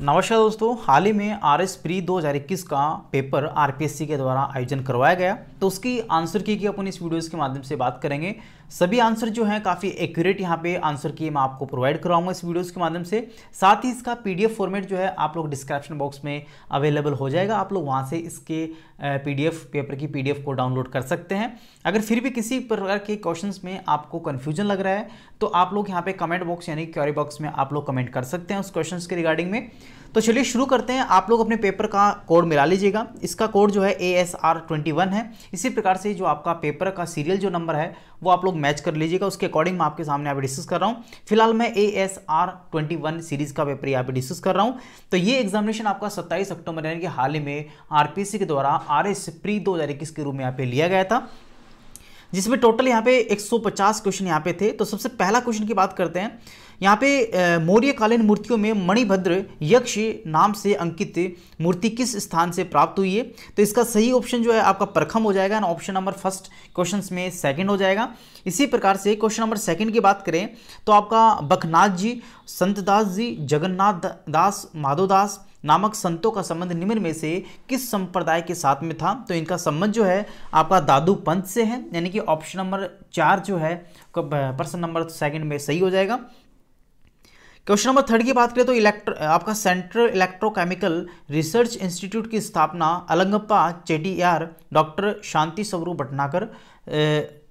नमस्कार दोस्तों हाल ही में आर एस प्री दो का पेपर आरपीएससी के द्वारा आयोजन करवाया गया तो उसकी आंसर की की अपन इस वीडियोज़ के माध्यम से बात करेंगे सभी आंसर जो हैं काफ़ी एक्यूरेट यहाँ पे आंसर की मैं आपको प्रोवाइड कराऊंगा इस वीडियोज़ के माध्यम से साथ ही इसका पीडीएफ फॉर्मेट जो है आप लोग डिस्क्रिप्शन बॉक्स में अवेलेबल हो जाएगा आप लोग वहाँ से इसके पीडीएफ पेपर की पीडीएफ को डाउनलोड कर सकते हैं अगर फिर भी किसी प्रकार के क्वेश्चन में आपको कन्फ्यूजन लग रहा है तो आप लोग यहाँ पर कमेंट बॉक्स यानी क्योरी बॉक्स में आप लोग कमेंट कर सकते हैं उस क्वेश्चन के रिगार्डिंग में तो चलिए शुरू करते हैं आप लोग अपने पेपर का कोड मिला लीजिएगा इसका कोड जो है A S R twenty one है इसी प्रकार से जो आपका पेपर का सीरियल जो नंबर है वो आप लोग मैच कर लीजिएगा उसके अकॉर्डिंग मैं आपके सामने यहाँ पे डिस्कस कर रहा हूँ फिलहाल मैं A S R twenty one series का पेपर यहाँ पर डिस्कस कर रहा हूँ तो ये एग्जामिनेशन आपका सत्ताईस अक्टूबर यानी कि हाल ही में आर पी सी के द्वारा आर एस प्री दो हज़ार इक्कीस के रूप में यहाँ पर लिया गया था जिसमें टोटल यहाँ पे 150 क्वेश्चन यहाँ पे थे तो सबसे पहला क्वेश्चन की बात करते हैं यहाँ पे मौर्यकालीन मूर्तियों में मणिभद्र यक्ष नाम से अंकित मूर्ति किस स्थान से प्राप्त हुई है तो इसका सही ऑप्शन जो है आपका प्रखम हो जाएगा ना ऑप्शन नंबर फर्स्ट क्वेश्चन में सेकेंड हो जाएगा इसी प्रकार से क्वेश्चन नंबर सेकेंड की बात करें तो आपका बखनाथ जी संतदास जी जगन्नाथ दास माधोदास नामक संतों का संबंध निम्न में से किस संप्रदाय के साथ में था तो इनका संबंध जो है आपका दादू पंथ से है यानी कि ऑप्शन नंबर चार जो है प्रश्न नंबर सेकंड में सही हो जाएगा क्वेश्चन नंबर थर्ड की बात करें तो इलेक्ट्रो आपका सेंट्रल इलेक्ट्रोकेमिकल रिसर्च इंस्टीट्यूट की स्थापना अलंगप्पा चेटीआर डॉक्टर शांति स्वरूप भटनाकर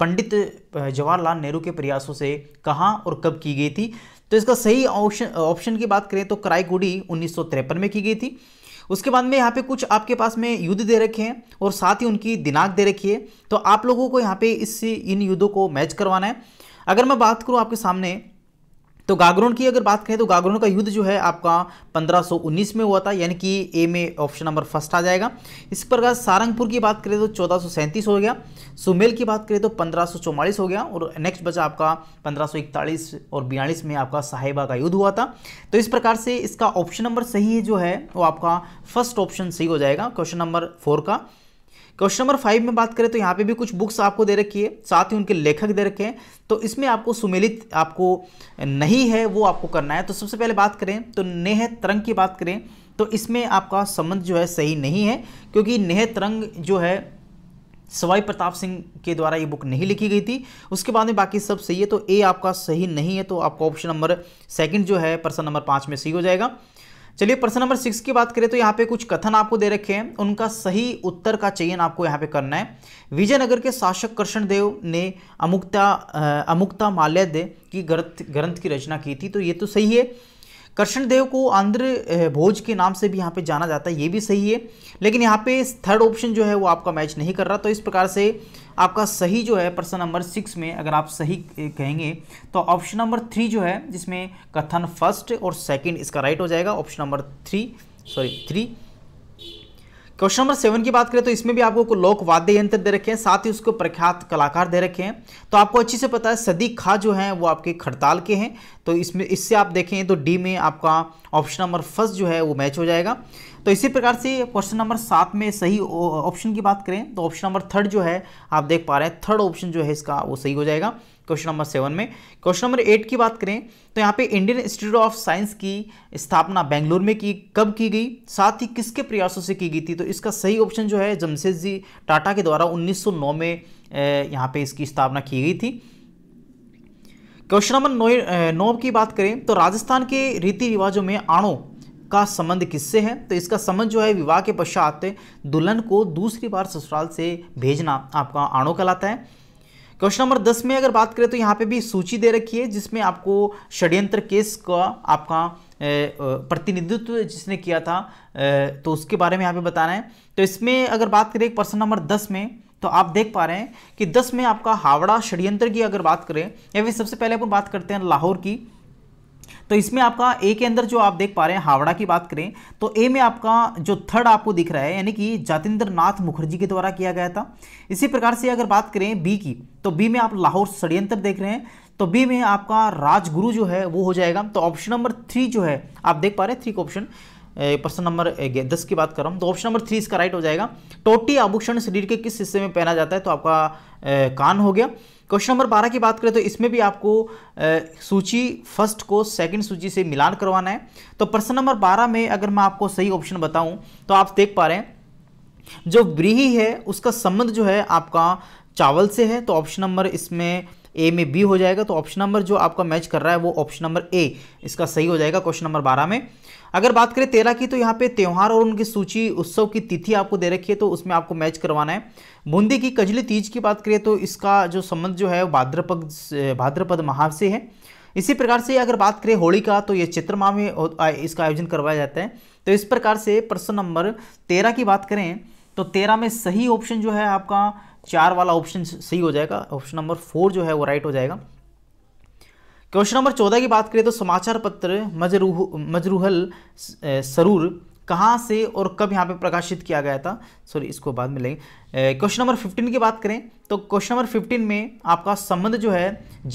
पंडित जवाहरलाल नेहरू के प्रयासों से कहाँ और कब की गई थी तो इसका सही ऑप्शन ऑप्शन की बात करें तो गुडी उन्नीस में की गई थी उसके बाद में यहाँ पे कुछ आपके पास में युद्ध दे रखे हैं और साथ ही उनकी दिनांक दे रखी है तो आप लोगों को यहाँ पे इस इन युद्धों को मैच करवाना है अगर मैं बात करूँ आपके सामने तो गागरोन की अगर बात करें तो गागरोन का युद्ध जो है आपका 1519 में हुआ था यानी कि ए में ऑप्शन नंबर फर्स्ट आ जाएगा इस प्रकार सारंगपुर की बात करें तो चौदह हो गया सुमेल की बात करें तो पंद्रह हो गया और नेक्स्ट बचा आपका पंद्रह और बयालीस में आपका साहिबा का युद्ध हुआ था तो इस प्रकार से इसका ऑप्शन नंबर सही जो है वो आपका फर्स्ट ऑप्शन सही हो जाएगा क्वेश्चन नंबर फोर का क्वेश्चन नंबर फाइव में बात करें तो यहाँ पे भी कुछ बुक्स आपको दे रखी है साथ ही उनके लेखक दे रखे हैं तो इसमें आपको सुमेलित आपको नहीं है वो आपको करना है तो सबसे पहले बात करें तो नेह तरंग की बात करें तो इसमें आपका संबंध जो है सही नहीं है क्योंकि नेह तरंग जो है सवाई प्रताप सिंह के द्वारा ये बुक नहीं लिखी गई थी उसके बाद में बाकी सब सही है तो ए आपका सही नहीं है तो आपका ऑप्शन नंबर सेकंड जो है पर्सन नंबर पाँच में सही हो जाएगा चलिए प्रश्न नंबर सिक्स की बात करें तो यहाँ पे कुछ कथन आपको दे रखे हैं उनका सही उत्तर का चयन आपको यहाँ पे करना है विजयनगर के शासक कृष्ण देव ने अमुक्ता अमुक्ता माल्यदे की ग्रंथ ग्रंथ की रचना की थी तो ये तो सही है कृष्ण देव को आंध्र भोज के नाम से भी यहाँ पे जाना जाता है ये भी सही है लेकिन यहाँ पे थर्ड ऑप्शन जो है वो आपका मैच नहीं कर रहा तो इस प्रकार से आपका सही जो है प्रश्न नंबर सिक्स में अगर आप सही कहेंगे तो ऑप्शन नंबर थ्री जो है जिसमें कथन फर्स्ट और सेकेंड इसका राइट हो जाएगा option number three sorry three question number seven की बात करें तो इसमें भी आपको लोक वाद्य यंत्र दे रखे हैं साथ ही उसको प्रख्यात कलाकार दे रखे हैं तो आपको अच्छी से पता है सदी खा जो है वो आपके खड़ताल के हैं तो इसमें इससे आप देखें तो डी में आपका ऑप्शन नंबर फर्स्ट जो है वो मैच हो जाएगा तो इसी प्रकार से क्वेश्चन नंबर सात में सही ऑप्शन की बात करें तो ऑप्शन नंबर थर्ड जो है आप देख पा रहे हैं थर्ड ऑप्शन जो है इसका वो सही हो जाएगा क्वेश्चन नंबर सेवन में क्वेश्चन नंबर एट की बात करें तो यहाँ पे इंडियन इंस्टीट्यूट ऑफ साइंस की स्थापना बेंगलोर में की कब की गई साथ ही किसके प्रयासों से की गई थी तो इसका सही ऑप्शन जो है जमशेद जी टाटा के द्वारा 1909 में यहाँ पे इसकी स्थापना की गई थी क्वेश्चन नंबर नौ, नौ की बात करें तो राजस्थान के रीति रिवाजों में आणो का संबंध किससे है तो इसका संबंध जो है विवाह के पश्चात दुल्हन को दूसरी बार ससुराल से भेजना आपका आणो कहलाता है क्वेश्चन नंबर दस में अगर बात करें तो यहाँ पे भी सूची दे रखी है जिसमें आपको षड्यंत्र केस का आपका प्रतिनिधित्व जिसने किया था तो उसके बारे में यहाँ पे बताना है तो इसमें अगर बात करें प्रश्न नंबर दस में तो आप देख पा रहे हैं कि दस में आपका हावड़ा षड्यंत्र की अगर बात करें या फिर सबसे पहले अपन बात करते हैं लाहौर की तो इसमें आपका ए के अंदर जो आप देख पा रहे हैं हावड़ा की बात करें तो ए में आपका जो थर्ड आपको दिख रहा है यानी कि जातेंद्र नाथ मुखर्जी के द्वारा किया गया था इसी प्रकार से अगर बात करें बी की तो बी में आप लाहौर षड्यंत्र देख रहे हैं तो बी में आपका राजगुरु जो है वो हो जाएगा तो ऑप्शन नंबर थ्री जो है आप देख पा रहे हैं थ्री ऑप्शन प्रश्न नंबर दस की बात करूँ तो ऑप्शन नंबर थ्री इसका राइट हो जाएगा टोटी आभूषण शरीर के किस हिस्से में पहना जाता है तो आपका कान हो गया क्वेश्चन नंबर बारह की बात करें तो इसमें भी आपको सूची फर्स्ट को सेकंड सूची से मिलान करवाना है तो प्रश्न नंबर बारह में अगर मैं आपको सही ऑप्शन बताऊं तो आप देख पा रहे हैं जो ब्रीही है उसका संबंध जो है आपका चावल से है तो ऑप्शन नंबर इसमें ए में बी हो जाएगा तो ऑप्शन नंबर जो आपका मैच कर रहा है वो ऑप्शन नंबर ए इसका सही हो जाएगा क्वेश्चन नंबर बारह में अगर बात करें तेरह की तो यहाँ पे त्यौहार और उनकी सूची उत्सव की तिथि आपको दे रखी है तो उसमें आपको मैच करवाना है बूंदी की कजली तीज की बात करें तो इसका जो संबंध जो है वो भाद्रपद भाद्रपद माह से है इसी प्रकार से अगर बात करें होली का तो ये चित्र माह में इसका आयोजन करवाया जाता है तो इस प्रकार से प्रश्न नंबर तेरह की बात करें तो तेरह में सही ऑप्शन जो है आपका चार वाला ऑप्शन सही हो जाएगा ऑप्शन नंबर फोर जो है वो राइट हो जाएगा क्वेश्चन नंबर चौदह की बात करें तो समाचार पत्र मजरूह मजरूहल सरूर कहाँ से और कब यहाँ पे प्रकाशित किया गया था सॉरी इसको बाद में लेंगे क्वेश्चन नंबर फिफ्टीन की बात करें तो क्वेश्चन नंबर फिफ्टीन में आपका संबंध जो है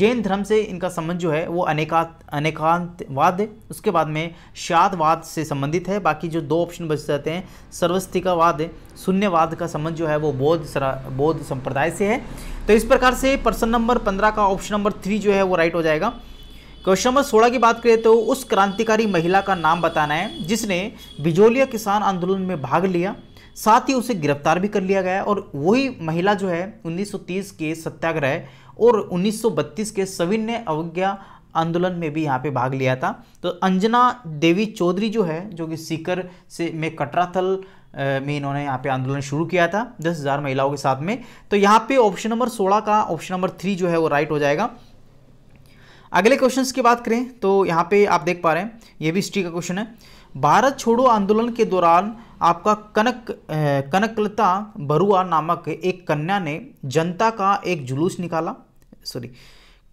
जैन धर्म से इनका संबंध जो है वो अनेका अनेकांतवाद उसके बाद में शादवाद से संबंधित है बाकी जो दो ऑप्शन बच जाते हैं सर्वस्थिकावाद शून्यवाद का संबंध जो है वो बौद्ध बौद्ध संप्रदाय से है तो इस प्रकार से पर्सन नंबर पंद्रह का ऑप्शन नंबर थ्री जो है वो राइट हो जाएगा क्वेश्चन नंबर सोलह की बात करें तो उस क्रांतिकारी महिला का नाम बताना है जिसने बिजोलिया किसान आंदोलन में भाग लिया साथ ही उसे गिरफ्तार भी कर लिया गया और वही महिला जो है 1930 के सत्याग्रह और 1932 के सविनय अवज्ञा आंदोलन में भी यहाँ पे भाग लिया था तो अंजना देवी चौधरी जो है जो कि सीकर से में कटराथल में इन्होंने यहाँ पे आंदोलन शुरू किया था दस हज़ार महिलाओं के साथ में तो यहाँ पे ऑप्शन नंबर सोलह का ऑप्शन नंबर थ्री जो है वो राइट हो जाएगा अगले क्वेश्चन की बात करें तो यहाँ पे आप देख पा रहे हैं ये भी हिस्ट्री का क्वेश्चन है भारत छोड़ो आंदोलन के दौरान आपका कनक कनकलता बरुआ नामक एक कन्या ने जनता का एक जुलूस निकाला सॉरी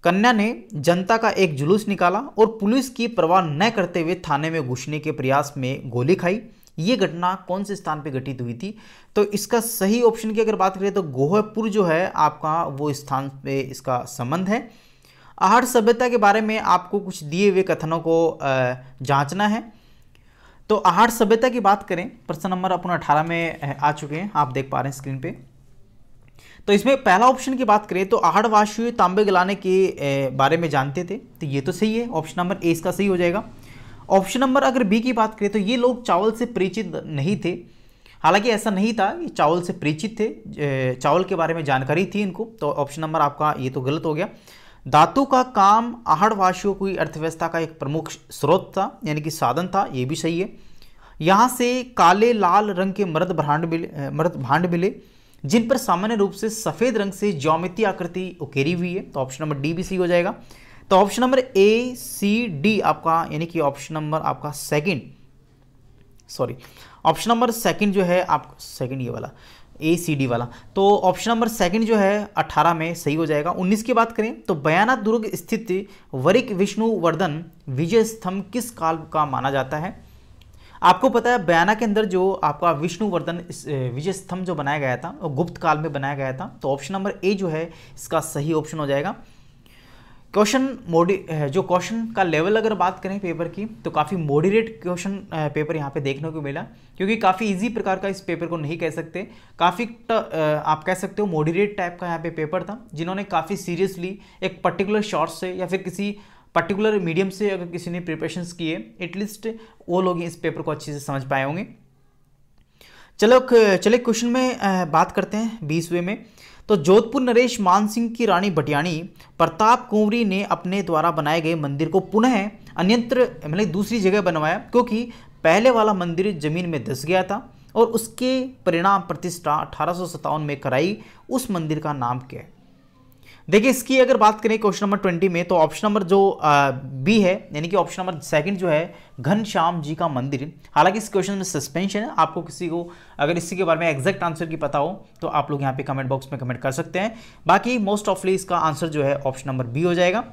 कन्या ने जनता का एक जुलूस निकाला और पुलिस की परवाह न करते हुए थाने में घुसने के प्रयास में गोली खाई ये घटना कौन से स्थान पर घटित हुई थी तो इसका सही ऑप्शन की अगर बात करें तो गोहपुर जो है आपका वो स्थान पे इसका संबंध है आहार सभ्यता के बारे में आपको कुछ दिए हुए कथनों को जांचना है तो आहार सभ्यता की बात करें प्रश्न नंबर अपन अठारह में आ चुके हैं आप देख पा रहे हैं स्क्रीन पे तो इसमें पहला ऑप्शन की बात करें तो वाशु तांबे गलाने के बारे में जानते थे तो ये तो सही है ऑप्शन नंबर ए इसका सही हो जाएगा ऑप्शन नंबर अगर बी की बात करें तो ये लोग चावल से परिचित नहीं थे हालांकि ऐसा नहीं था ये चावल से परिचित थे चावल के बारे में जानकारी थी इनको तो ऑप्शन नंबर आपका ये तो गलत हो गया धातु का काम आहड़वासियों की अर्थव्यवस्था का एक प्रमुख स्रोत था यानी कि साधन था ये भी सही है यहाँ से काले लाल रंग के मर्द भांड मिले मर्द भांड मिले जिन पर सामान्य रूप से सफ़ेद रंग से ज्योमिति आकृति उकेरी हुई है तो ऑप्शन नंबर डी भी सही हो जाएगा तो option number A C D आपका यानी कि ऑप्शन नंबर आपका second sorry option number second जो है आप सेकंड ये वाला ए सी डी वाला तो ऑप्शन नंबर सेकंड जो है 18 में सही हो जाएगा 19 की बात करें तो बयाना दुर्ग स्थित वरिक विष्णुवर्धन विजय स्तंभ किस काल का माना जाता है आपको पता है बयाना के अंदर जो आपका विष्णुवर्धन विजय स्तंभ जो बनाया गया था वो गुप्त काल में बनाया गया था तो ऑप्शन नंबर ए जो है इसका सही ऑप्शन हो जाएगा क्वेश्चन मोडी जो क्वेश्चन का लेवल अगर बात करें पेपर की तो काफ़ी मॉडरेट क्वेश्चन पेपर यहाँ पे देखने को मिला क्योंकि काफ़ी इजी प्रकार का इस पेपर को नहीं कह सकते काफ़ी आप कह सकते हो मॉडरेट टाइप का यहाँ पे पेपर था जिन्होंने काफ़ी सीरियसली एक पर्टिकुलर शॉर्ट से या फिर किसी पर्टिकुलर मीडियम से अगर किसी ने प्रिपरेशन किए एटलीस्ट वो लोग इस पेपर को अच्छे से समझ पाए होंगे चलो चले क्वेश्चन में बात करते हैं बीसवें में तो जोधपुर नरेश मानसिंह की रानी भटियाणी प्रताप कुंवरी ने अपने द्वारा बनाए गए मंदिर को पुनः अन्यंत्र मतलब दूसरी जगह बनवाया क्योंकि पहले वाला मंदिर जमीन में धस गया था और उसके परिणाम प्रतिष्ठा अठारह में कराई उस मंदिर का नाम क्या है देखिए इसकी अगर बात करें क्वेश्चन नंबर ट्वेंटी में तो ऑप्शन नंबर जो बी है यानी कि ऑप्शन नंबर सेकंड जो है घनश्याम जी का मंदिर हालांकि इस क्वेश्चन में सस्पेंशन है आपको किसी को अगर इसी के बारे में एग्जैक्ट आंसर की पता हो तो आप लोग यहाँ पे कमेंट बॉक्स में कमेंट कर सकते हैं बाकी मोस्ट ऑफली इसका आंसर जो है ऑप्शन नंबर बी हो जाएगा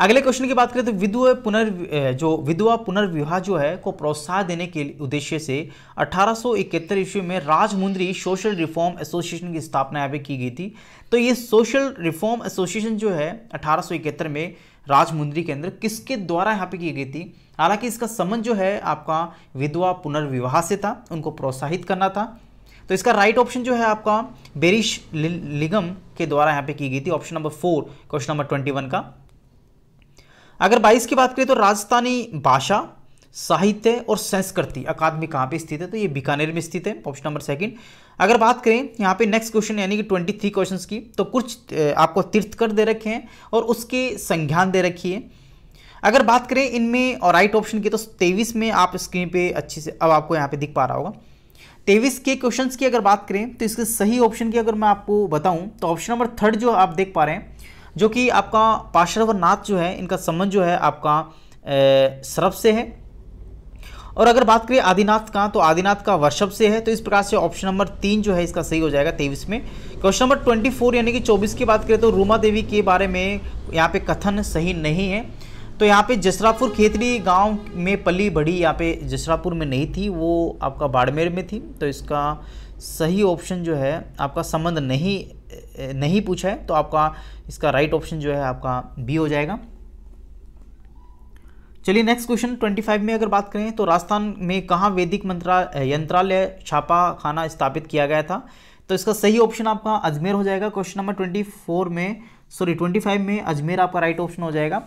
अगले क्वेश्चन की बात करें तो विधवा पुनर् जो विधवा पुनर्विवाह जो है को प्रोत्साहन देने के उद्देश्य से 1871 ईस्वी में राजमुंद्री सोशल रिफॉर्म एसोसिएशन की स्थापना यहाँ पे की गई थी तो ये सोशल रिफॉर्म एसोसिएशन जो है अठारह में राजमुंद्री के अंदर किसके द्वारा यहाँ पे की गई थी हालांकि इसका संबंध जो है आपका विधवा पुनर्विवाह से था उनको प्रोत्साहित करना था तो इसका राइट ऑप्शन जो है आपका बेरिश लिगम के द्वारा यहाँ पे की गई थी option number four question number twenty one का अगर बाईस की बात करें तो राजस्थानी भाषा साहित्य और संस्कृति अकादमी कहाँ पे स्थित है तो ये बीकानेर में स्थित है ऑप्शन नंबर सेकंड अगर बात करें यहाँ पे नेक्स्ट क्वेश्चन यानी कि ट्वेंटी थ्री क्वेश्चन की तो कुछ आपको तीर्थकर दे रखे हैं और उसके संज्ञान दे रखी है अगर बात करें इनमें और राइट ऑप्शन की तो तेईस में आप स्क्रीन पे अच्छे से अब आपको यहाँ पे दिख पा रहा होगा तेईस के क्वेश्चन की अगर बात करें तो इसके सही ऑप्शन की अगर मैं आपको बताऊँ तो ऑप्शन नंबर थर्ड जो आप देख पा रहे हैं जो कि आपका पार्षद नाथ जो है इनका संबंध जो है आपका सरफ से है और अगर बात करें आदिनाथ का तो आदिनाथ का वर्षभ से है तो इस प्रकार से ऑप्शन नंबर तीन जो है इसका सही हो जाएगा तेईस में क्वेश्चन नंबर ट्वेंटी फोर यानी कि चौबीस की बात करें तो रूमा देवी के बारे में यहाँ पे कथन सही नहीं है तो यहाँ पे जसरापुर खेतरी गांव में पली बड़ी यहाँ पे जसरापुर में नहीं थी वो आपका बाड़मेर में थी तो इसका सही ऑप्शन जो है आपका संबंध नहीं नहीं पूछा है तो आपका इसका राइट ऑप्शन जो है आपका बी हो जाएगा चलिए नेक्स्ट क्वेश्चन 25 में अगर बात करें तो राजस्थान में कहाँ वैदिक मंत्रा यंत्रालय छापा खाना स्थापित किया गया था तो इसका सही ऑप्शन आपका अजमेर हो जाएगा क्वेश्चन नंबर 24 में सॉरी 25 में अजमेर आपका राइट ऑप्शन हो जाएगा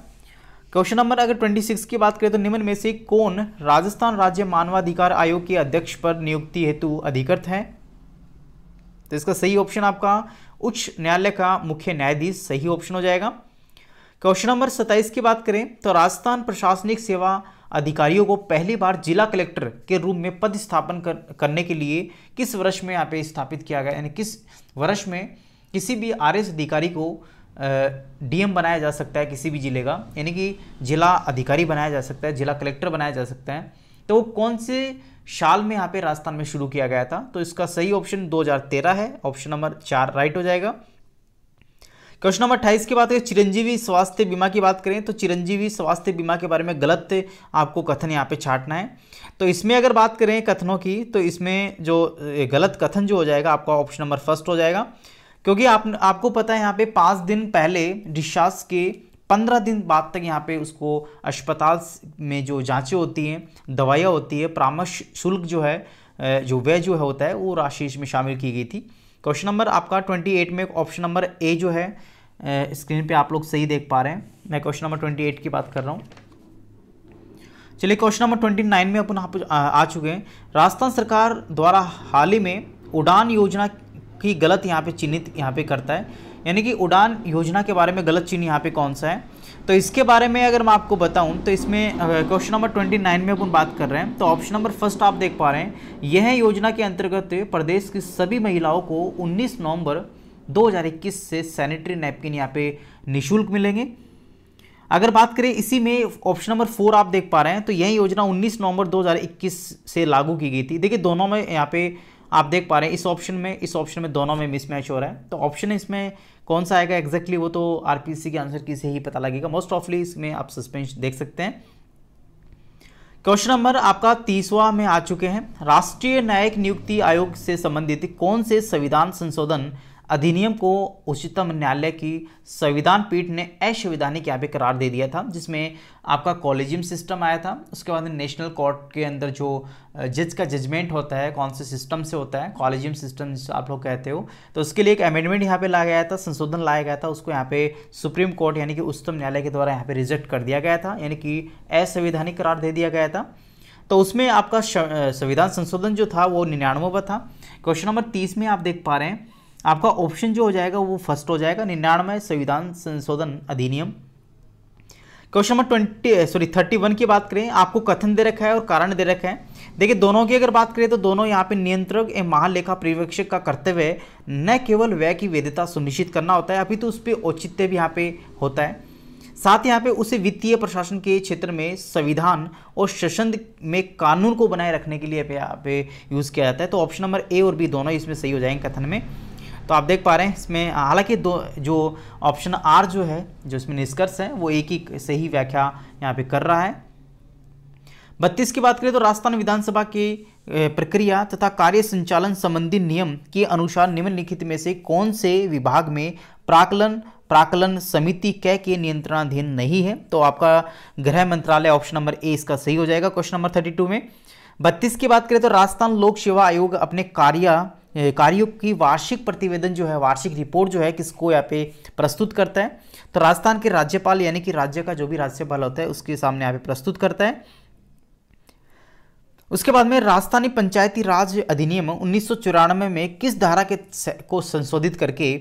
क्वेश्चन नंबर अगर 26 की बात करें तो निम्न में से कौन राजस्थान राज्य मानवाधिकार आयोग के अध्यक्ष पर नियुक्ति हेतु अधिकृत है तो इसका सही ऑप्शन आपका उच्च न्यायालय का मुख्य न्यायाधीश सही ऑप्शन हो जाएगा क्वेश्चन नंबर सत्ताईस की बात करें तो राजस्थान प्रशासनिक सेवा अधिकारियों को पहली बार जिला कलेक्टर के रूप में पद स्थापन कर, करने के लिए किस वर्ष में यहाँ पे स्थापित किया गया यानी किस वर्ष में किसी भी आर अधिकारी को डीएम बनाया जा सकता है किसी भी जिले का यानी कि जिला अधिकारी बनाया जा सकता है जिला कलेक्टर बनाया जा सकता है तो कौन से साल में यहाँ पे राजस्थान में शुरू किया गया था तो इसका सही ऑप्शन 2013 है ऑप्शन नंबर चार राइट हो जाएगा क्वेश्चन नंबर अट्ठाईस की बात करें चिरंजीवी स्वास्थ्य बीमा की बात करें तो चिरंजीवी स्वास्थ्य बीमा के बारे में गलत आपको कथन यहाँ पे छाटना है तो इसमें अगर बात करें कथनों की तो इसमें जो गलत कथन जो हो जाएगा आपका ऑप्शन नंबर फर्स्ट हो जाएगा क्योंकि आप आपको पता है यहाँ पे पाँच दिन पहले डिस्चार्ज के पंद्रह दिन बाद तक यहाँ पे उसको अस्पताल में जो जाँचें होती हैं दवाइयाँ होती है परामर्श शुल्क जो है जो व्यय जो है होता है वो राशि इसमें शामिल की गई थी क्वेश्चन नंबर आपका ट्वेंटी एट में ऑप्शन नंबर ए जो है स्क्रीन पे आप लोग सही देख पा रहे हैं मैं क्वेश्चन नंबर ट्वेंटी एट की बात कर रहा हूँ चलिए क्वेश्चन नंबर ट्वेंटी नाइन में अपन आ चुके हैं राजस्थान सरकार द्वारा हाल ही में उड़ान योजना की गलत यहाँ पर चिन्हित यहाँ पर करता है यानी कि उड़ान योजना के बारे में गलत चिन्ह यहाँ पे कौन सा है तो इसके बारे में अगर मैं आपको बताऊं तो इसमें क्वेश्चन नंबर ट्वेंटी नाइन में अपन बात कर रहे हैं तो ऑप्शन नंबर फर्स्ट आप देख पा रहे हैं यह योजना के अंतर्गत प्रदेश की सभी महिलाओं को उन्नीस नवम्बर दो से सैनिटरी नैपकिन यहाँ पे निःशुल्क मिलेंगे अगर बात करें इसी में ऑप्शन नंबर फोर आप देख पा रहे हैं तो यह योजना 19 नवंबर 2021 से लागू की गई थी देखिए दोनों में यहाँ पे आप देख पा रहे हैं इस ऑप्शन में इस ऑप्शन में दोनों में मिसमैच हो रहा है तो ऑप्शन इसमें कौन सा आएगा एग्जैक्टली exactly वो तो आरपीसी के आंसर की से ही पता लगेगा मोस्ट ऑफली इसमें आप सस्पेंस देख सकते हैं क्वेश्चन नंबर आपका तीसवा में आ चुके हैं राष्ट्रीय न्यायिक नियुक्ति आयोग से संबंधित कौन से संविधान संशोधन अधिनियम को उच्चतम न्यायालय की संविधान पीठ ने असंवैधानिक यहाँ पे करार दे दिया था जिसमें आपका कॉलेजियम सिस्टम आया था उसके बाद नेशनल कोर्ट के अंदर जो जज का जजमेंट होता है कौन से सिस्टम से होता है कॉलेजियम सिस्टम जिसे आप लोग कहते हो तो उसके लिए एक अमेंडमेंट यहाँ पे लाया गया था संशोधन लाया गया था उसको यहाँ पे सुप्रीम कोर्ट यानी कि उच्चतम न्यायालय के द्वारा यहाँ पे रिजेक्ट कर दिया गया था यानी कि असंवैधानिक करार दे दिया गया था तो उसमें आपका संविधान संशोधन जो था वो निन्यानवे था क्वेश्चन नंबर तीस में आप देख पा रहे हैं आपका ऑप्शन जो हो जाएगा वो फर्स्ट हो जाएगा निन्यानवे संविधान संशोधन अधिनियम question number twenty sorry thirty one की बात करें आपको कथन दे रखा है और कारण दे रखा है देखिए दोनों की अगर बात करें तो दोनों यहाँ पे नियंत्रक एवं महालेखा पर्यवेक्षक का कर्तव्य है न केवल व्यय की वैधता सुनिश्चित करना होता है अभी तो उस पर औचित्य भी यहाँ पे होता है साथ यहाँ पे उसे वित्तीय प्रशासन के क्षेत्र में संविधान और शशन में कानून को बनाए रखने के लिए यहाँ पे यूज़ किया जाता है तो ऑप्शन नंबर ए और बी दोनों इसमें सही हो जाएंगे कथन में तो आप देख पा रहे हैं इसमें हालांकि दो जो ऑप्शन आर जो है जो इसमें निष्कर्ष है वो एक ही सही व्याख्या यहाँ पे कर रहा है बत्तीस की बात करें तो राजस्थान विधानसभा की प्रक्रिया तथा कार्य संचालन संबंधी नियम के अनुसार निम्नलिखित में से कौन से विभाग में प्राकलन प्राकलन समिति कै के नियंत्रणाधीन नहीं है तो आपका गृह मंत्रालय ऑप्शन नंबर ए इसका सही हो जाएगा क्वेश्चन नंबर थर्टी टू में बत्तीस की बात करें तो राजस्थान लोक सेवा आयोग अपने कार्य कार्यों की वार्षिक प्रतिवेदन जो है वार्षिक रिपोर्ट जो है किसको यहाँ पे प्रस्तुत करता है तो राजस्थान के राज्यपाल यानी कि राज्य का जो भी राज्यपाल होता है उसके सामने यहाँ पे प्रस्तुत करता है उसके बाद में राजस्थानी पंचायती राज अधिनियम उन्नीस में किस धारा के को संशोधित करके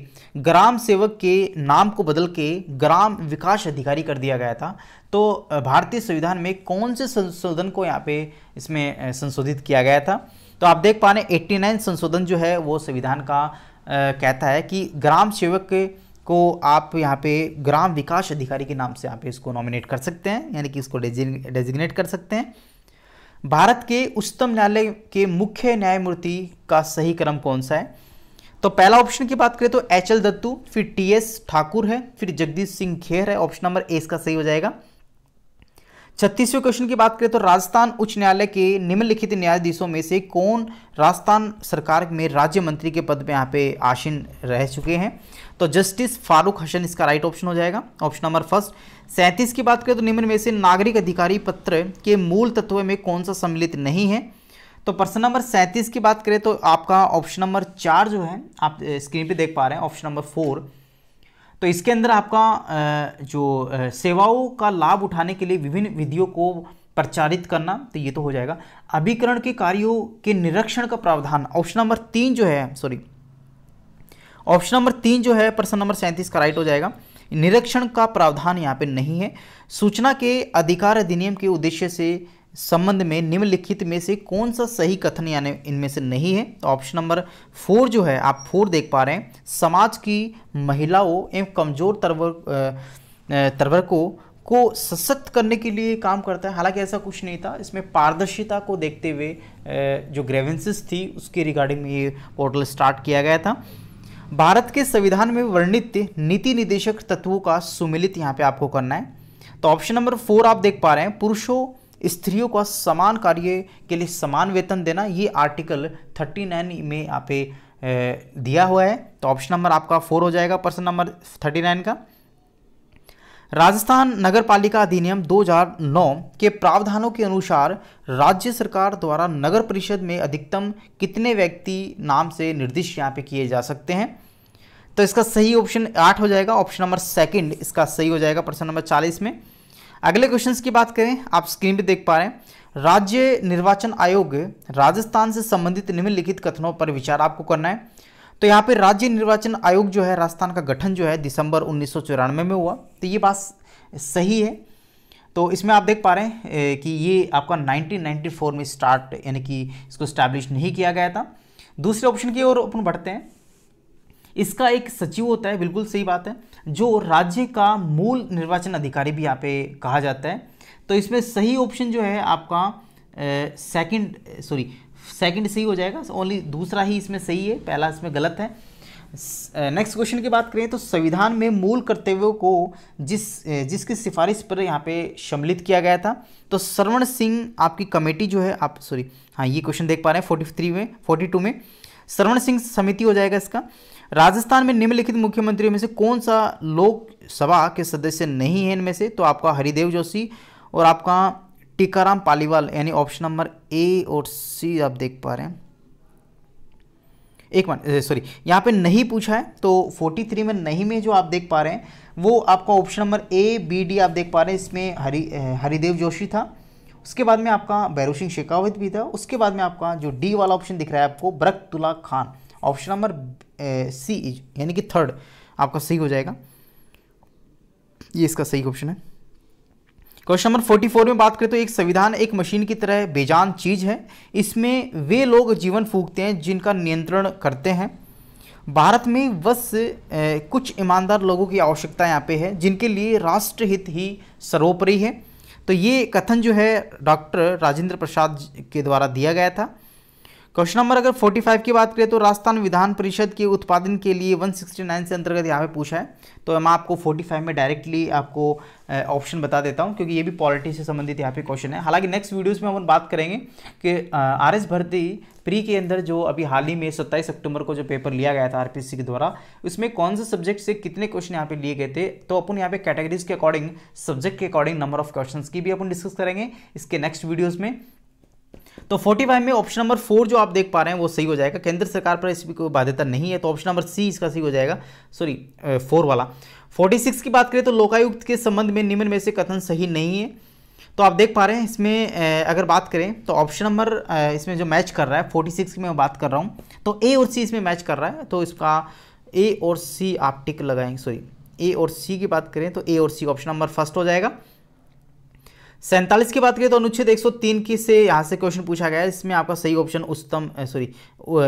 ग्राम सेवक के नाम को बदल के ग्राम विकास अधिकारी कर दिया गया था तो भारतीय संविधान में कौन से संशोधन को यहाँ पे इसमें संशोधित किया गया था तो आप देख पा रहे एट्टी नाइन संशोधन जो है वो संविधान का आ, कहता है कि ग्राम सेवक को आप यहाँ पे ग्राम विकास अधिकारी के नाम से यहाँ पे इसको नॉमिनेट कर सकते हैं यानी कि इसको डेजिग्नेट कर सकते हैं भारत के उच्चतम न्यायालय के मुख्य न्यायमूर्ति का सही क्रम कौन सा है तो पहला ऑप्शन की बात करें तो एच एल दत्तू फिर टी एस ठाकुर है फिर जगदीश सिंह खेर है ऑप्शन नंबर ए इसका सही हो जाएगा छत्तीसवें क्वेश्चन की बात करें तो राजस्थान उच्च न्यायालय के निम्नलिखित न्यायाधीशों में से कौन राजस्थान सरकार में राज्य मंत्री के पद पर यहाँ पे आसीन रह चुके हैं तो जस्टिस फारूक हसन इसका राइट ऑप्शन हो जाएगा ऑप्शन नंबर फर्स्ट सैंतीस की बात करें तो निम्न में से नागरिक अधिकारी पत्र के मूल तत्व में कौन सा सम्मिलित नहीं है तो प्रश्न नंबर सैंतीस की बात करें तो आपका ऑप्शन नंबर चार जो है आप स्क्रीन पर देख पा रहे हैं ऑप्शन नंबर फोर तो इसके अंदर आपका जो सेवाओं का लाभ उठाने के लिए विभिन्न विधियों को प्रचारित करना तो ये तो हो जाएगा अभिकरण के कार्यों के निरीक्षण का प्रावधान ऑप्शन नंबर तीन जो है सॉरी ऑप्शन नंबर तीन जो है प्रश्न नंबर सैंतीस का राइट हो जाएगा निरीक्षण का प्रावधान यहाँ पे नहीं है सूचना के अधिकार अधिनियम के उद्देश्य से संबंध में निम्नलिखित में से कौन सा सही कथन यानी इनमें से नहीं है तो ऑप्शन नंबर फोर जो है आप फोर देख पा रहे हैं समाज की महिलाओं एवं कमजोर तरवर तरवर्कों को सशक्त करने के लिए काम करता है हालांकि ऐसा कुछ नहीं था इसमें पारदर्शिता को देखते हुए जो ग्रेवेंसेस थी उसके रिगार्डिंग ये पोर्टल स्टार्ट किया गया था भारत के संविधान में वर्णित नीति निदेशक तत्वों का सुमिलित यहाँ पे आपको करना है तो ऑप्शन नंबर फोर आप देख पा रहे हैं पुरुषों स्त्रियों का समान कार्य के लिए समान वेतन देना ये आर्टिकल 39 में यहाँ पे दिया हुआ है तो ऑप्शन नंबर आपका फोर हो जाएगा प्रश्न नंबर 39 का राजस्थान नगर पालिका अधिनियम 2009 के प्रावधानों के अनुसार राज्य सरकार द्वारा नगर परिषद में अधिकतम कितने व्यक्ति नाम से निर्दिष्ट यहाँ पे किए जा सकते हैं तो इसका सही ऑप्शन आठ हो जाएगा ऑप्शन नंबर सेकंड इसका सही हो जाएगा प्रश्न नंबर चालीस में अगले क्वेश्चन की बात करें आप स्क्रीन पर देख पा रहे हैं राज्य निर्वाचन आयोग राजस्थान से संबंधित निम्नलिखित कथनों पर विचार आपको करना है तो यहाँ पे राज्य निर्वाचन आयोग जो है राजस्थान का गठन जो है दिसंबर उन्नीस में हुआ तो ये बात सही है तो इसमें आप देख पा रहे हैं कि ये आपका 1994 में स्टार्ट यानी कि इसको स्टैब्लिश नहीं किया गया था दूसरे ऑप्शन की ओर अपन बढ़ते हैं इसका एक सचिव होता है बिल्कुल सही बात है जो राज्य का मूल निर्वाचन अधिकारी भी यहाँ पे कहा जाता है तो इसमें सही ऑप्शन जो है आपका सेकंड सॉरी सेकंड सही हो जाएगा ओनली दूसरा ही इसमें सही है पहला इसमें गलत है नेक्स्ट क्वेश्चन की बात करें तो संविधान में मूल कर्तव्यों को जिस जिसकी सिफारिश पर यहाँ पे सम्मिलित किया गया था तो श्रवण सिंह आपकी कमेटी जो है आप सॉरी हाँ ये क्वेश्चन देख पा रहे हैं फोर्टी थ्री में फोर्टी टू में श्रवण सिंह समिति हो जाएगा इसका राजस्थान में निम्नलिखित मुख्यमंत्रियों में से कौन सा लोकसभा के सदस्य नहीं है इनमें से तो आपका हरिदेव जोशी और आपका टीकाराम पालीवाल यानी ऑप्शन नंबर ए और सी आप देख पा रहे हैं एक मिनट सॉरी यहाँ पे नहीं पूछा है तो 43 में नहीं में जो आप देख पा रहे हैं वो आपका option number A B D आप देख पा रहे हैं इसमें हरि हरिदेव जोशी था उसके बाद में आपका बैरू सिंह शेखावत भी था उसके बाद में आपका जो डी वाला ऑप्शन दिख रहा है आपको Barkatullah Khan option number C is e यानी कि थर्ड आपका सही हो जाएगा ये इसका सही ऑप्शन है क्वेश्चन नंबर फोर्टी फोर में बात करें तो एक संविधान एक मशीन की तरह बेजान चीज है इसमें वे लोग जीवन फूकते हैं जिनका नियंत्रण करते हैं भारत में बस कुछ ईमानदार लोगों की आवश्यकता यहाँ पे है जिनके लिए राष्ट्रहित ही सर्वोपरि है तो ये कथन जो है डॉक्टर राजेंद्र प्रसाद के द्वारा दिया गया था क्वेश्चन नंबर अगर 45 की बात करें तो राजस्थान विधान परिषद के उत्पादन के लिए 169 से अंतर्गत यहाँ पे पूछा है तो मैं आपको 45 में डायरेक्टली आपको ऑप्शन बता देता हूँ क्योंकि ये भी पॉलिटी से संबंधित यहाँ पे क्वेश्चन है हालांकि नेक्स्ट वीडियोस में हम बात करेंगे कि आर एस भर्ती प्री के अंदर जो अभी हाल ही में सत्ताईस अक्टूबर को जो पेपर लिया गया था आरपीसी के द्वारा उसमें कौन से सब्जेक्ट से कितने क्वेश्चन यहाँ पे लिए गए थे तो अपन यहाँ पे कैटेगरीज के अकॉर्डिंग सब्जेक्ट के अकॉर्डिंग नंबर ऑफ क्वेश्चन की भी अपन डिस्कस करेंगे इसके नेक्स्ट वीडियोज़ में तो 45 में ऑप्शन नंबर फोर जो आप देख पा रहे हैं वो सही हो जाएगा केंद्र सरकार पर इसकी कोई बाध्यता नहीं है तो ऑप्शन नंबर सी इसका सही हो जाएगा सॉरी फोर वाला 46 की बात करें तो लोकायुक्त के संबंध में निम्न में से कथन सही नहीं है तो आप देख पा रहे हैं इसमें अगर बात करें तो ऑप्शन नंबर इसमें जो मैच कर रहा है फोर्टी की मैं बात कर रहा हूँ तो ए और सी इसमें मैच कर रहा है तो इसका ए और सी आप टिक लगाएंगे सॉरी ए और सी की बात करें तो ए और सी ऑप्शन नंबर फर्स्ट हो जाएगा सैंतालीस की बात करें तो अनुच्छेद 103 की से यहाँ से क्वेश्चन पूछा गया है इसमें आपका सही ऑप्शन उच्चतम सॉरी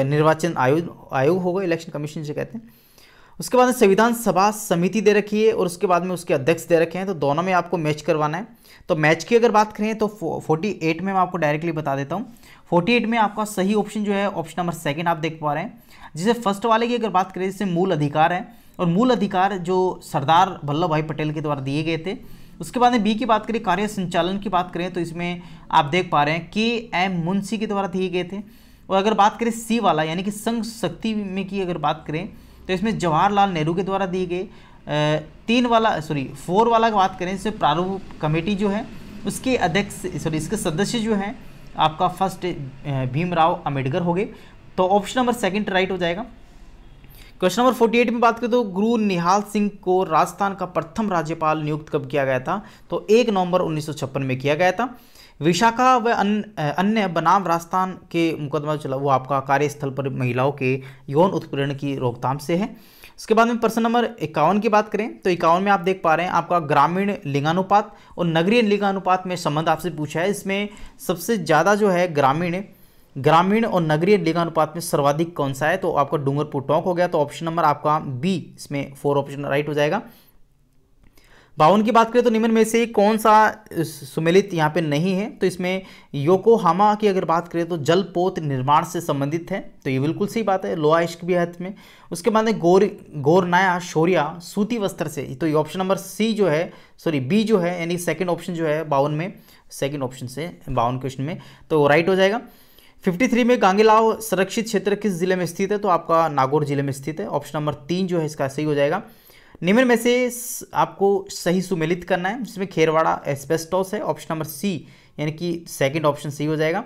निर्वाचन आयोग आयोग होगा इलेक्शन कमीशन से कहते हैं उसके बाद में संविधान सभा समिति दे रखी है और उसके बाद में उसके अध्यक्ष दे रखे हैं तो दोनों में आपको मैच करवाना है तो मैच की अगर बात करें तो 48 में मैं आपको डायरेक्टली बता देता हूँ 48 में आपका सही ऑप्शन जो है ऑप्शन नंबर सेकेंड आप देख पा रहे हैं जिसे फर्स्ट वाले की अगर बात करें जिससे मूल अधिकार है और मूल अधिकार जो सरदार वल्लभ भाई पटेल के द्वारा दिए गए थे उसके बाद में बी की बात करें कार्य संचालन की बात करें तो इसमें आप देख पा रहे हैं के एम मुंशी के द्वारा दिए गए थे और अगर बात करें सी वाला यानी कि संघ शक्ति में की अगर बात करें तो इसमें जवाहरलाल नेहरू के द्वारा दिए गए तीन वाला सॉरी फोर वाला की बात करें इसमें प्रारूप कमेटी जो है उसके अध्यक्ष सॉरी इसके सदस्य जो हैं आपका फर्स्ट भीमराव अम्बेडकर हो गए तो ऑप्शन नंबर सेकंड राइट हो जाएगा क्वेश्चन नंबर 48 में बात करें तो गुरु निहाल सिंह को राजस्थान का प्रथम राज्यपाल नियुक्त कब किया गया था तो एक नवंबर उन्नीस में किया गया था विशाखा व अन्य अन्य बनाम राजस्थान के मुकदमा चला वो आपका कार्यस्थल पर महिलाओं के यौन उत्पीड़न की रोकथाम से है उसके बाद में प्रश्न नंबर इक्यावन की बात करें तो इक्यावन में आप देख पा रहे हैं आपका ग्रामीण लिंगानुपात और नगरीय लिंगानुपात में संबंध आपसे पूछा है इसमें सबसे ज़्यादा जो है ग्रामीण ग्रामीण और नगरीय लिंगानुपात में सर्वाधिक कौन सा है तो आपका डूंगरपुर टोंक हो गया तो ऑप्शन नंबर आपका बी इसमें फोर ऑप्शन राइट हो जाएगा बावन की बात करें तो निम्न में से कौन सा सुमेलित यहाँ पे नहीं है तो इसमें योकोहामा की अगर बात करें तो जलपोत निर्माण से संबंधित है तो ये बिल्कुल सही बात है लोहा इश्क भी है में उसके बाद में गोर गोरनाया शौर्या सूती वस्त्र से तो ये ऑप्शन नंबर सी जो है सॉरी बी जो है यानी सेकेंड ऑप्शन जो है बावन में सेकेंड ऑप्शन से बावन क्वेश्चन में तो राइट हो जाएगा 53 में गांगेलाव संरक्षित क्षेत्र किस जिले में स्थित है तो आपका नागौर जिले में स्थित है ऑप्शन नंबर तीन जो है इसका सही हो जाएगा निम्न में से आपको सही सुमेलित करना है जिसमें खेरवाड़ा एस्पेस्टोस है ऑप्शन नंबर सी यानी कि सेकंड ऑप्शन सही हो जाएगा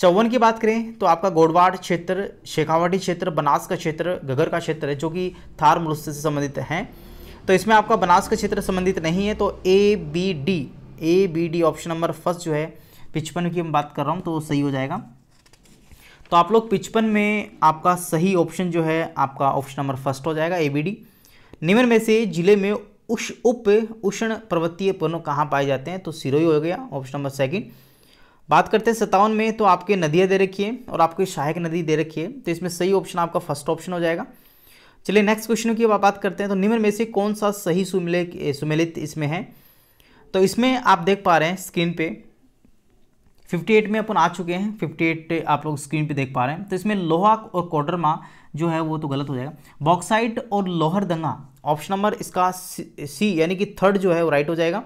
चौवन की बात करें तो आपका गोडवाड़ क्षेत्र शेखावाटी क्षेत्र बनास का क्षेत्र गगर का क्षेत्र है जो कि थार मरुस्से से संबंधित है तो इसमें आपका बनास का क्षेत्र संबंधित नहीं है तो A B D A B D option number first जो है पिचपन की हम बात कर रहा हूँ तो सही हो जाएगा तो आप लोग पिचपन में आपका सही ऑप्शन जो है आपका ऑप्शन नंबर फर्स्ट हो जाएगा एबीडी निम्न में से जिले में उष उप उष्ण पर्वतीय पर्ण कहाँ पाए जाते हैं तो सिरोही हो गया ऑप्शन नंबर सेकंड बात करते हैं सतावन में तो आपके नदियाँ दे रखी है और आपके सहायक नदी दे रखी है तो इसमें सही ऑप्शन आपका फर्स्ट ऑप्शन हो जाएगा चलिए नेक्स्ट क्वेश्चन की बात करते हैं तो निम्न में से कौन सा सही सुमिलित इसमें है तो इसमें आप देख पा रहे हैं स्क्रीन पर 58 में अपन आ चुके हैं 58 आप लोग स्क्रीन पे देख पा रहे हैं तो इसमें लोहा और कोडरमा जो है वो तो गलत हो जाएगा बॉक्साइट और लोहरदंगा ऑप्शन नंबर इसका सी यानी कि थर्ड जो है वो राइट हो जाएगा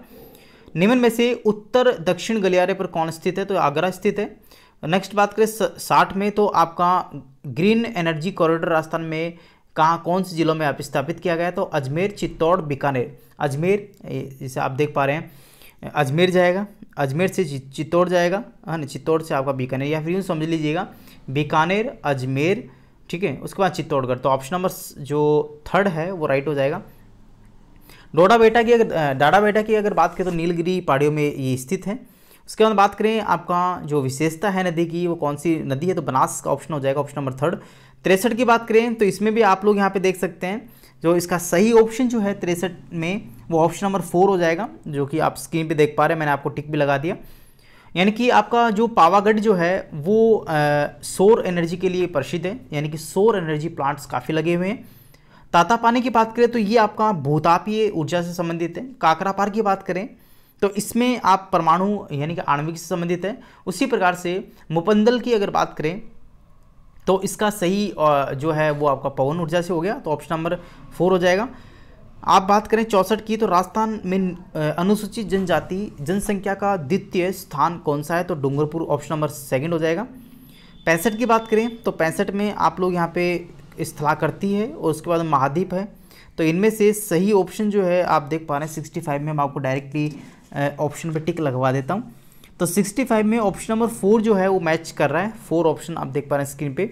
निम्न में से उत्तर दक्षिण गलियारे पर कौन स्थित है तो आगरा स्थित है नेक्स्ट बात करें साठ में तो आपका ग्रीन एनर्जी कॉरिडोर राजस्थान में कहाँ कौन से जिलों में आप स्थापित किया गया तो अजमेर चित्तौड़ बीकानेर अजमेर जैसे आप देख पा रहे हैं अजमेर जाएगा अजमेर से चित्तौड़ जाएगा है ना चित्तौड़ से आपका बीकानेर या फिर यूँ समझ लीजिएगा बीकानेर अजमेर ठीक है उसके बाद चित्तौड़गढ़ तो ऑप्शन नंबर जो थर्ड है वो राइट हो जाएगा डोडा बेटा की अगर डाडा बेटा की अगर बात करें तो नीलगिरी पहाड़ियों में ये स्थित है उसके बाद बात करें आपका जो विशेषता है नदी की वो कौन सी नदी है तो बनास का ऑप्शन हो जाएगा ऑप्शन नंबर थर्ड तिरसठ की बात करें तो इसमें भी आप लोग यहाँ पे देख सकते हैं जो इसका सही ऑप्शन जो है तिरसठ में वो ऑप्शन नंबर फोर हो जाएगा जो कि आप स्क्रीन पे देख पा रहे हैं मैंने आपको टिक भी लगा दिया यानी कि आपका जो पावागढ़ जो है वो सौर एनर्जी के लिए प्रसिद्ध है यानी कि सौर एनर्जी प्लांट्स काफ़ी लगे हुए हैं ताता पानी की बात करें तो ये आपका भूतापीय ऊर्जा से संबंधित है काकरापार की बात करें तो इसमें आप परमाणु यानी कि आणविक से संबंधित है उसी प्रकार से मुपंदल की अगर बात करें तो इसका सही जो है वो आपका पवन ऊर्जा से हो गया तो ऑप्शन नंबर फोर हो जाएगा आप बात करें चौसठ की तो राजस्थान में अनुसूचित जनजाति जनसंख्या का द्वितीय स्थान कौन सा है तो डूंगरपुर ऑप्शन नंबर सेकंड हो जाएगा पैंसठ की बात करें तो पैंसठ में आप लोग यहाँ पे स्थलाकृति है और उसके बाद महाद्वीप है तो इनमें से सही ऑप्शन जो है आप देख पा रहे हैं सिक्सटी फाइव में मैं आपको डायरेक्टली ऑप्शन पर टिक लगवा देता हूँ तो 65 में ऑप्शन नंबर फोर जो है वो मैच कर रहा है फोर ऑप्शन आप देख पा रहे हैं स्क्रीन पे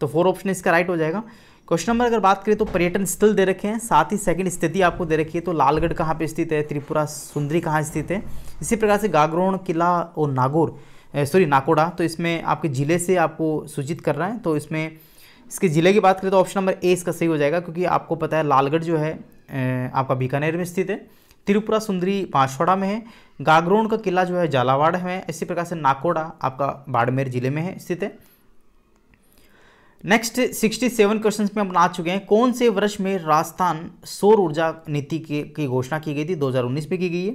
तो फोर ऑप्शन इसका राइट हो जाएगा क्वेश्चन नंबर अगर बात करें तो पर्यटन स्थल दे रखे हैं साथ ही सेकंड स्थिति आपको दे रखी है तो लालगढ़ कहाँ पे स्थित है त्रिपुरा सुंदरी कहाँ स्थित है इसी प्रकार से गागरोण किला और नागौर सॉरी नाकोड़ा तो इसमें आपके ज़िले से आपको सूचित कर रहा है तो इसमें इसके ज़िले की बात करें तो ऑप्शन नंबर ए इसका सही हो जाएगा क्योंकि आपको पता है लालगढ़ जो है आपका बीकानेर में स्थित है त्रिपुरा सुंदरी पांचवाड़ा में है गागरोन का किला जो है झालावाड़ में है इसी प्रकार से नाकोड़ा आपका बाड़मेर जिले में है स्थित है नेक्स्ट 67 क्वेश्चन में हम आ चुके हैं कौन से वर्ष में राजस्थान सौर ऊर्जा नीति के की घोषणा की गई थी 2019 में की गई है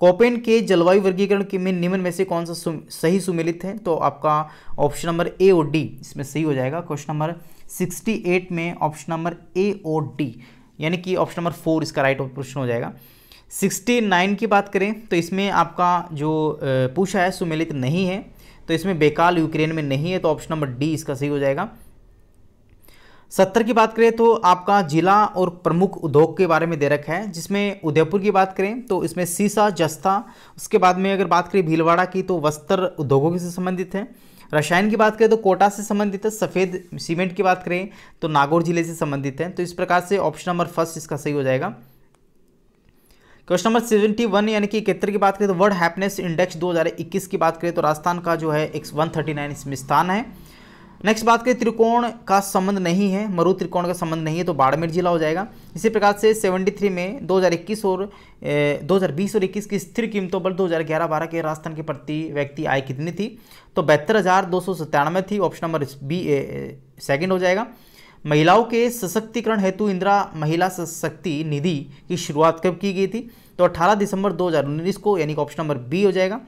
कोपेन के जलवायु वर्गीकरण के में निम्न में से कौन सा सुम, सही सुमेलित है तो आपका ऑप्शन नंबर ए और डी इसमें सही हो जाएगा क्वेश्चन नंबर 68 में ऑप्शन नंबर ए और डी यानी कि ऑप्शन नंबर फोर इसका राइट ऑप्शन हो जाएगा 69 की बात करें तो इसमें आपका जो पूछा है सुमेलित नहीं है तो इसमें बेकाल यूक्रेन में नहीं है तो ऑप्शन नंबर डी इसका सही हो जाएगा सत्तर की बात करें तो आपका जिला और प्रमुख उद्योग के बारे में दे रखा है जिसमें उदयपुर की बात करें तो इसमें सीसा जस्ता उसके बाद में अगर बात करें भीलवाड़ा की तो वस्त्र उद्योगों से संबंधित है रसायन की बात करें तो कोटा से संबंधित है सफ़ेद सीमेंट की बात करें तो नागौर जिले से संबंधित है तो इस प्रकार से ऑप्शन नंबर फर्स्ट इसका सही हो जाएगा क्वेश्चन नंबर सेवेंटी वन यानी कि इकहत्तर की बात करें तो वर्ल्ड हैप्पीनेस इंडेक्स 2021 की बात करें तो राजस्थान का जो है एक वन थर्टी नाइन इसमें स्थान है नेक्स्ट बात करें त्रिकोण का संबंध नहीं है मरु त्रिकोण का संबंध नहीं है तो बाड़मेर जिला हो जाएगा इसी प्रकार से 73 में 2021 और ए, 2020 और 21 की स्थिर कीमतों पर 2011-12 के राजस्थान के प्रति व्यक्ति आय कितनी थी तो बहत्तर थी ऑप्शन नंबर बी सेकेंड हो जाएगा महिलाओं के सशक्तिकरण हेतु इंदिरा महिला सशक्ति निधि की शुरुआत कब की गई थी तो 18 दिसंबर 2019 को यानी ऑप्शन नंबर बी हो जाएगा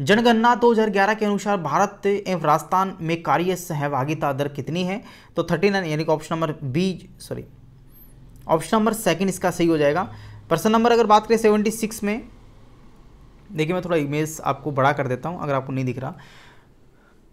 जनगणना 2011 के अनुसार भारत एवं राजस्थान में कार्य सहभागिता दर कितनी है तो 39 यानी option number B sorry option number second इसका सही हो जाएगा प्रश्न नंबर अगर बात करें 76 में देखिए मैं थोड़ा इमेज आपको बड़ा कर देता हूँ अगर आपको नहीं दिख रहा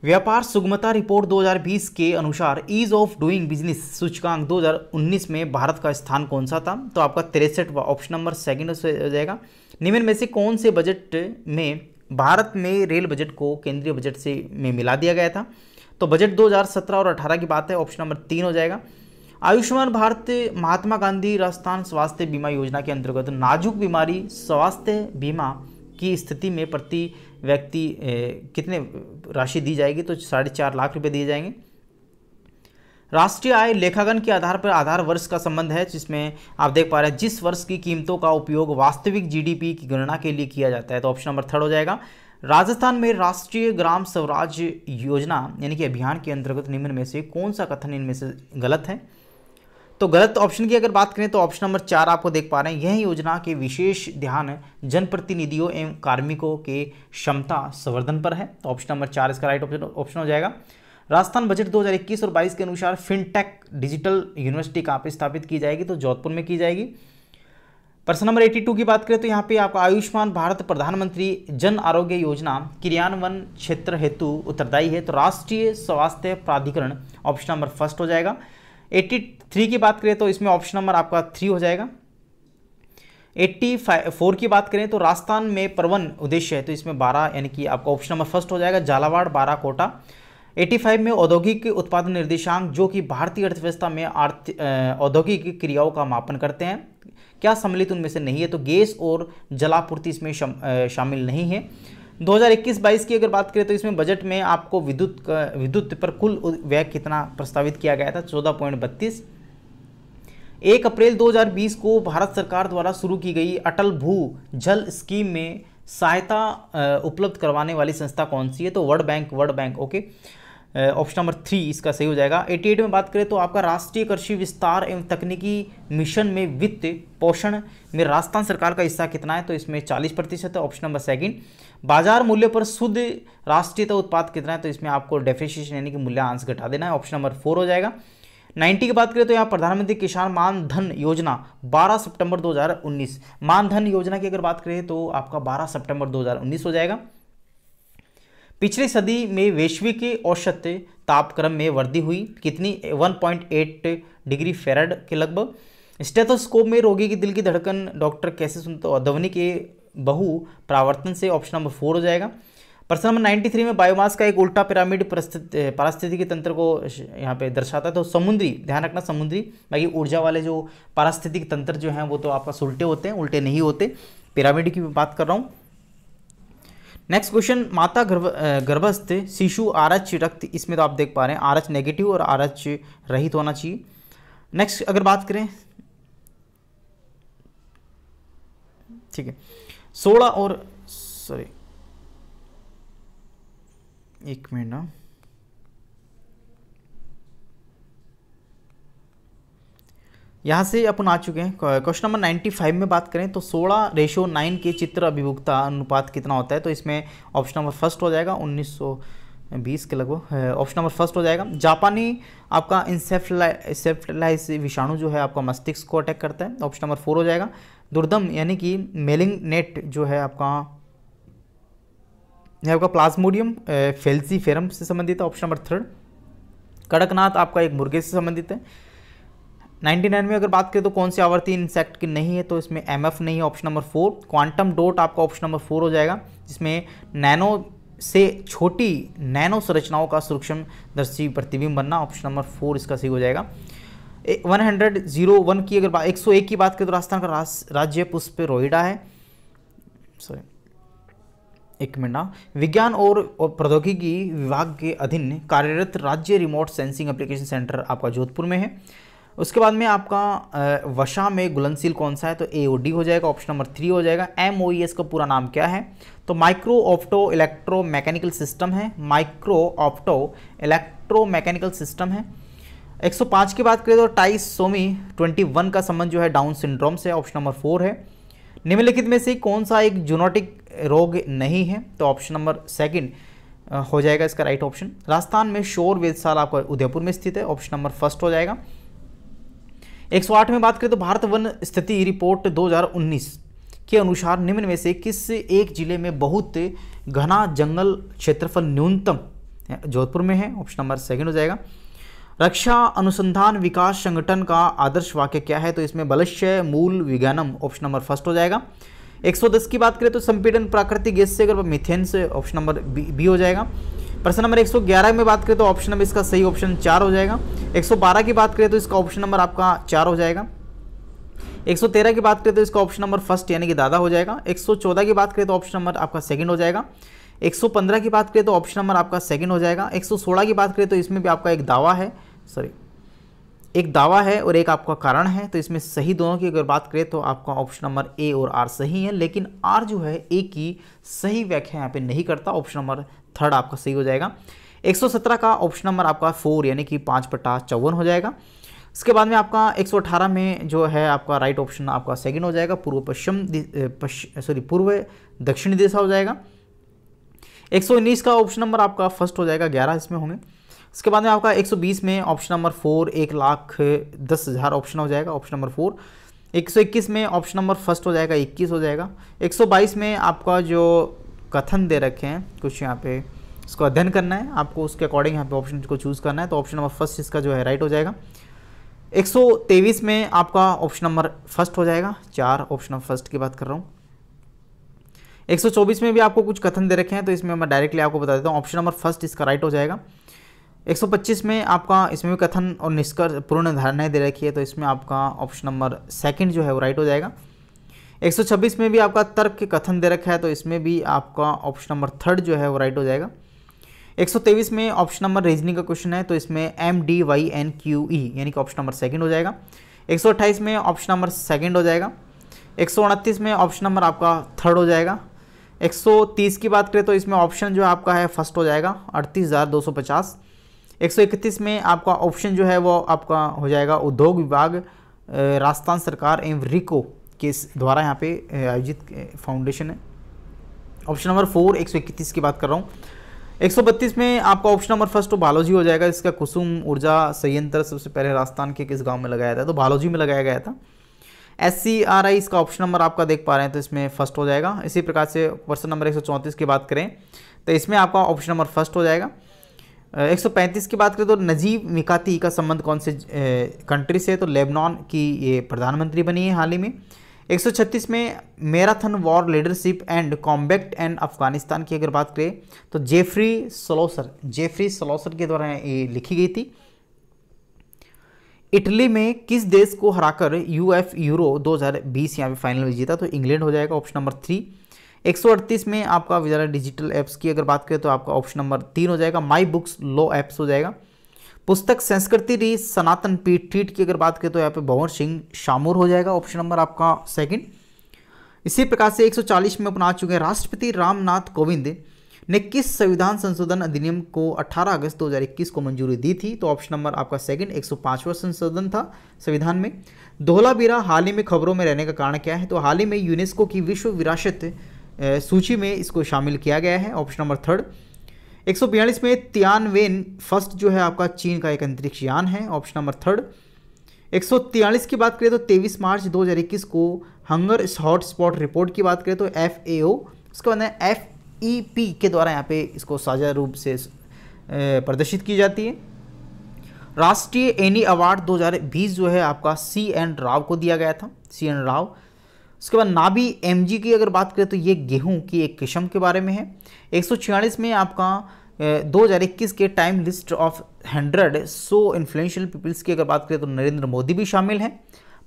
व्यापार सुगमता रिपोर्ट 2020 के अनुसार ईज ऑफ डूइंग बिजनेस सूचकांक 2019 में भारत का स्थान कौन सा था तो आपका तिरसठ ऑप्शन नंबर सेकंड हो जाएगा निम्न में से कौन से बजट में भारत में रेल बजट को केंद्रीय बजट से में मिला दिया गया था तो बजट 2017 और 18 की बात है ऑप्शन नंबर तीन हो जाएगा आयुष्मान भारत महात्मा गांधी राजस्थान स्वास्थ्य बीमा योजना के अंतर्गत नाजुक बीमारी स्वास्थ्य बीमा की स्थिति में प्रति व्यक्ति कितने राशि दी जाएगी तो साढ़े चार लाख रुपए दिए जाएंगे राष्ट्रीय आय लेखागन के आधार पर आधार वर्ष का संबंध है जिसमें आप देख पा रहे हैं जिस वर्ष की कीमतों का उपयोग वास्तविक जीडीपी की गणना के लिए किया जाता है तो ऑप्शन नंबर थर्ड हो जाएगा राजस्थान में राष्ट्रीय ग्राम स्वराज योजना यानी कि अभियान के अंतर्गत निम्न में से कौन सा कथन इनमें से गलत है तो गलत ऑप्शन की अगर बात करें तो ऑप्शन नंबर चार आपको देख पा रहे हैं यह योजना के विशेष ध्यान जनप्रतिनिधियों एवं कार्मिकों के क्षमता संवर्धन पर है तो ऑप्शन नंबर चार इसका राइट ऑप्शन ऑप्शन हो जाएगा राजस्थान बजट 2021 और 22 के अनुसार फिनटेक डिजिटल यूनिवर्सिटी कहाँ पर स्थापित की जाएगी तो जोधपुर में की जाएगी प्रश्न नंबर 82 की बात करें तो यहाँ पे आप आयुष्मान भारत प्रधानमंत्री जन आरोग्य योजना क्रियान्वयन क्षेत्र हेतु उत्तरदायी है तो राष्ट्रीय स्वास्थ्य प्राधिकरण ऑप्शन नंबर फर्स्ट हो जाएगा एट्टी थ्री की बात करें तो इसमें ऑप्शन नंबर आपका थ्री हो जाएगा एट्टी फोर की बात करें तो राजस्थान में परवन उद्देश्य है तो इसमें बारह यानी कि आपका ऑप्शन नंबर फर्स्ट हो जाएगा झालावाड़ बारह कोटा 85 में औद्योगिक उत्पादन निर्देशांक जो कि भारतीय अर्थव्यवस्था में औद्योगिक क्रियाओं का मापन करते हैं क्या सम्मिलित उनमें से नहीं है तो गैस और जलापूर्ति इसमें शामिल नहीं है 2021-22 की अगर बात करें तो इसमें बजट में आपको विद्युत विद्युत पर कुल व्यय कितना प्रस्तावित किया गया था चौदह पॉइंट बत्तीस एक अप्रैल 2020 को भारत सरकार द्वारा शुरू की गई अटल भू जल स्कीम में सहायता उपलब्ध करवाने वाली संस्था कौन सी है तो World Bank World Bank okay option number three इसका सही हो जाएगा 88 में बात करें तो आपका राष्ट्रीय कृषि विस्तार एवं तकनीकी मिशन में वित्त पोषण में राजस्थान सरकार का हिस्सा कितना है तो इसमें 40 प्रतिशत है ऑप्शन नंबर सेकंड बाजार मूल्य पर शुद्ध राष्ट्रीय उत्पाद कितना है तो इसमें आपको डेफिशिएशन यानी कि मूल्यांश घटा देना है ऑप्शन नंबर फोर हो जाएगा 90 की बात करें तो यहाँ प्रधानमंत्री किसान मानधन योजना 12 सितंबर 2019 मानधन योजना की अगर बात करें तो आपका 12 सितंबर 2019 हो जाएगा पिछली सदी में वैश्विक औसत तापक्रम में वृद्धि हुई कितनी 1.8 डिग्री फेरड के लगभग स्टेथोस्कोप में रोगी की दिल की धड़कन डॉक्टर कैसे सुनते ध्वनि के बहु प्रावर्तन से ऑप्शन नंबर फोर हो जाएगा प्रश्न नंबर नाइन्टी थ्री में बायोमास का एक उल्टा पिरामिड के तंत्र को यहाँ पे दर्शाता है तो समुद्री ध्यान रखना समुद्री बाकी ऊर्जा वाले जो पारास्थितिक तंत्र जो हैं वो तो आपका उल्टे होते हैं उल्टे नहीं होते पिरामिड की बात कर रहा हूँ नेक्स्ट क्वेश्चन माता गर्भ गर्भस्थ शिशु आरच रक्त इसमें तो आप देख पा रहे हैं आरच नेगेटिव और आरच रहित होना चाहिए नेक्स्ट अगर बात करें ठीक है सोलह और सॉरी एक मिनट ना यहाँ से अपन आ चुके हैं क्वेश्चन नंबर 95 में बात करें तो 16 रेशो 9 के चित्र अभिभुक्ता अनुपात कितना होता है तो इसमें ऑप्शन नंबर फर्स्ट हो जाएगा 1920 के लगभग ऑप्शन नंबर फर्स्ट हो जाएगा जापानी आपका इंसेफलाइसेफलाइस विषाणु जो है आपका मस्तिष्क को अटैक करता है ऑप्शन नंबर फोर हो जाएगा दुर्दम यानी कि मेलिंग नेट जो है आपका है आपका प्लाज्मोडियम फेल्सी फेरम से संबंधित है ऑप्शन नंबर थर्ड कड़कनाथ आपका एक मुर्गे से संबंधित है 99 में अगर बात करें तो कौन सी आवर्ती इंसेक्ट की नहीं है तो इसमें एम नहीं है option number four quantum dot आपका ऑप्शन नंबर फोर हो जाएगा जिसमें नैनो से छोटी नैनो संरचनाओं का सूक्ष्म दर्शी प्रतिबिंब बनना ऑप्शन नंबर फोर इसका सही हो जाएगा वन हंड्रेड जीरो वन की अगर एक सौ एक की बात करें तो राजस्थान का राज्य पुष्प रोहिडा है सॉरी एक मिनट ना विज्ञान और प्रौद्योगिकी विभाग के अधीन कार्यरत राज्य रिमोट सेंसिंग एप्लीकेशन सेंटर आपका जोधपुर में है उसके बाद में आपका वशा में गुलनशील कौन सा है तो ए ओ डी हो जाएगा ऑप्शन नंबर थ्री हो जाएगा एम ओ ई एस का पूरा नाम क्या है तो micro opto electro mechanical system है micro opto electro mechanical system है 105 की बात करें तो टाइस सोमी 21 का संबंध जो है डाउन सिंड्रोम से ऑप्शन नंबर फोर है निम्नलिखित में से कौन सा एक जूनोटिक रोग नहीं है तो ऑप्शन नंबर सेकंड हो जाएगा इसका राइट ऑप्शन राजस्थान में शोर वेदशाल आपका उदयपुर में स्थित है ऑप्शन नंबर फर्स्ट हो जाएगा 108 में बात करें तो भारत वन स्थिति रिपोर्ट 2019 के अनुसार निम्न में से किस एक जिले में बहुत घना जंगल क्षेत्रफल न्यूनतम जोधपुर में है ऑप्शन नंबर सेकंड हो जाएगा रक्षा अनुसंधान विकास संगठन का आदर्श वाक्य क्या है तो इसमें बलश्य मूल विज्ञानम ऑप्शन नंबर फर्स्ट हो जाएगा 110 की बात करें तो संपीडन प्राकृतिक गैस से अगर मिथेन से ऑप्शन नंबर बी, बी हो जाएगा प्रश्न नंबर 111 में बात करें तो ऑप्शन नंबर इसका सही ऑप्शन चार हो जाएगा 112 की बात करें तो इसका ऑप्शन नंबर आपका चार हो जाएगा 113 की बात करें तो इसका ऑप्शन नंबर फर्स्ट यानी कि दादा हो जाएगा 114 की बात करें तो ऑप्शन नंबर आपका सेकंड हो जाएगा 115 की बात करें तो ऑप्शन नंबर आपका सेकंड हो जाएगा 116 की बात करें तो इसमें भी आपका एक दावा है सॉरी एक दावा है और एक आपका कारण है तो इसमें सही दोनों की अगर बात करें तो आपका ऑप्शन नंबर ए और आर सही है लेकिन आर जो है ए की सही व्याख्या यहाँ पे नहीं करता ऑप्शन नंबर थर्ड आपका सही हो जाएगा 117 का ऑप्शन नंबर आपका फोर यानी कि पाँच पट्टा चौवन हो जाएगा इसके बाद में आपका 118 में जो है आपका राइट ऑप्शन आपका सेकेंड हो जाएगा पूर्व पश्चिम सॉरी पूर्व दक्षिण दिशा हो जाएगा एक का ऑप्शन नंबर आपका फर्स्ट हो जाएगा ग्यारह इसमें होंगे उसके बाद में आपका 120 में ऑप्शन नंबर फोर एक लाख दस हज़ार ऑप्शन हो जाएगा ऑप्शन नंबर फोर 121 में ऑप्शन नंबर फर्स्ट हो जाएगा 21 हो जाएगा 122 में आपका जो कथन दे रखे हैं कुछ यहाँ पे इसको अध्ययन करना है आपको उसके अकॉर्डिंग यहाँ पे ऑप्शन को चूज़ करना है तो ऑप्शन नंबर फर्स्ट इसका जो है राइट हो जाएगा एक में आपका ऑप्शन नंबर फर्स्ट हो जाएगा चार ऑप्शन नंबर फर्स्ट की बात कर रहा हूँ 124 में भी आपको कुछ कथन दे रखे हैं तो इसमें मैं डायरेक्टली आपको बता देता हूँ ऑप्शन नंबर फर्स्ट इसका राइट हो जाएगा 125 में आपका इसमें भी कथन और निष्कर्ष पूर्ण धारणाएं दे रखी है तो इसमें आपका ऑप्शन नंबर सेकंड जो है वो राइट हो जाएगा 126 में भी आपका तर्क के कथन दे रखा है तो इसमें भी आपका ऑप्शन नंबर थर्ड जो है वो राइट हो जाएगा 123 में ऑप्शन नंबर रीजनिंग का क्वेश्चन है तो इसमें M D Y N Q E यानी कि ऑप्शन नंबर सेकेंड हो जाएगा अट्ठाईस में ऑप्शन नंबर सेकेंड हो जाएगा उनतीस में ऑप्शन नंबर आपका थर्ड हो जाएगा 130 की बात करें तो इसमें ऑप्शन जो आपका है फर्स्ट हो जाएगा अड़तीस 131 में आपका ऑप्शन जो है वो आपका हो जाएगा उद्योग विभाग राजस्थान सरकार एवं रिको के द्वारा यहाँ पे आयोजित फाउंडेशन है ऑप्शन नंबर फोर एक सौ इकतीस की बात कर रहा हूँ एक सौ बत्तीस में आपका ऑप्शन नंबर फर्स्ट तो बालोजी हो जाएगा इसका कुसुम ऊर्जा संयंत्र सबसे पहले राजस्थान के किस गांव में लगाया था तो बालोजी में लगाया गया था एस सी आर आई इसका ऑप्शन नंबर आपका देख पा रहे हैं तो इसमें फर्स्ट हो जाएगा इसी प्रकार से क्वेश्चन नंबर एक सौ चौंतीस की बात करें तो इसमें आपका ऑप्शन नंबर फर्स्ट हो जाएगा 135 की बात करें तो नजीब मिकाती का संबंध कौन से कंट्री से तो लेबनान की ये प्रधानमंत्री बनी है हाल ही में 136 में marathon war leadership and combat and Afghanistan की अगर बात करें तो जेफरी सलोसर जेफरी सलोसर के द्वारा ये लिखी गई थी इटली में किस देश को हराकर यूएफ यूरो 2020 यहाँ पर फाइनल में जीता तो इंग्लैंड हो जाएगा ऑप्शन नंबर थ्री एक में आपका ज़रा डिजिटल ऐप्स की अगर बात करें तो आपका ऑप्शन नंबर तीन हो जाएगा माई बुक्स लो ऐप्स हो जाएगा पुस्तक संस्कृति री सनातन पीठ ठीठ की अगर बात करें तो यहाँ पे भवन सिंह शामूर हो जाएगा ऑप्शन नंबर आपका सेकंड इसी प्रकार से 140 में अपना आ चुके हैं राष्ट्रपति रामनाथ कोविंद ने किस संविधान संशोधन अधिनियम को 18 अगस्त 2021 को मंजूरी दी थी तो ऑप्शन नंबर आपका सेकंड 105वां संशोधन था संविधान में धोलावीरा हाल ही में खबरों में रहने का कारण क्या है तो हाल ही में यूनेस्को की विश्व विरासत सूची में इसको शामिल किया गया है ऑप्शन नंबर थर्ड एक में तियानवेन फर्स्ट जो है आपका चीन का एक अंतरिक्ष यान है ऑप्शन नंबर थर्ड एक की बात करें तो तेईस मार्च 2021 को हंगर हॉटस्पॉट रिपोर्ट की बात करें तो एफ ए ओ उसके बाद एफ ई पी के द्वारा यहाँ पे इसको साझा रूप से प्रदर्शित की जाती है राष्ट्रीय एनी अवार्ड 2020 जो है आपका सी एन राव को दिया गया था सी एन राव उसके बाद नाबी एम की अगर बात करें तो ये गेहूँ की एक किस्म के बारे में है एक में आपका 2021 के Time list of hundred so influential peoples की अगर बात करें तो नरेंद्र मोदी भी शामिल हैं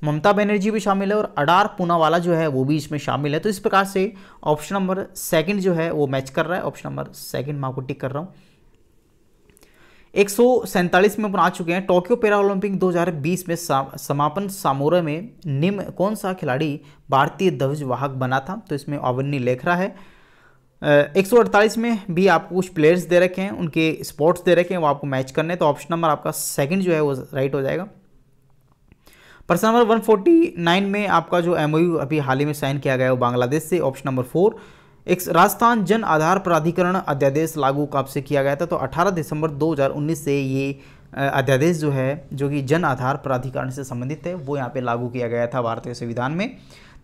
ममता बनर्जी भी शामिल है और अडार पूनावाला जो है वो भी इसमें शामिल है तो इस प्रकार से ऑप्शन नंबर सेकंड जो है वो मैच कर रहा है ऑप्शन नंबर सेकंड मैं आपको टिक कर रहा हूँ एक में अपन आ चुके हैं टोक्यो पैरालंपिक 2020 में समापन सामोरा में निम्न कौन सा खिलाड़ी भारतीय ध्वज वाहक बना था तो इसमें अवन्नी लेखरा है एक uh, में भी आपको कुछ प्लेयर्स दे रखे हैं उनके स्पोर्ट्स दे रखे हैं वो आपको मैच करने तो ऑप्शन नंबर आपका सेकंड जो है वो राइट हो जाएगा प्रश्न नंबर 149 में आपका जो एमओयू अभी हाल ही में साइन किया गया है वो बांग्लादेश से ऑप्शन नंबर फोर एक राजस्थान जन आधार प्राधिकरण अध्यादेश लागू कब से किया गया था तो 18 दिसंबर 2019 से ये अध्यादेश जो है जो कि जन आधार प्राधिकरण से संबंधित है वो यहाँ पे लागू किया गया था भारतीय संविधान में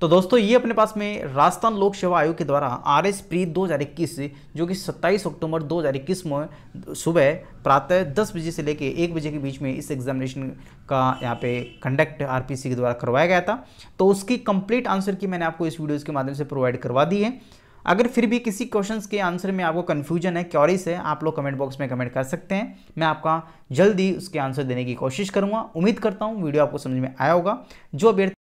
तो दोस्तों ये अपने पास में राजस्थान लोक सेवा आयोग के द्वारा आर एस प्री दो जो कि 27 अक्टूबर 2021 में सुबह प्रातः 10 बजे से लेकर एक बजे के बीच में इस एग्जामिनेशन का यहाँ पे कंडक्ट आरपीसी के द्वारा करवाया गया था तो उसकी कंप्लीट आंसर की मैंने आपको इस वीडियोज़ के माध्यम से प्रोवाइड करवा दी है अगर फिर भी किसी क्वेश्चंस के आंसर में आपको कन्फ्यूजन है क्योरीस है आप लोग कमेंट बॉक्स में कमेंट कर सकते हैं मैं आपका जल्दी उसके आंसर देने की कोशिश करूँगा उम्मीद करता हूँ वीडियो आपको समझ में आया होगा जो अभ्यर्थी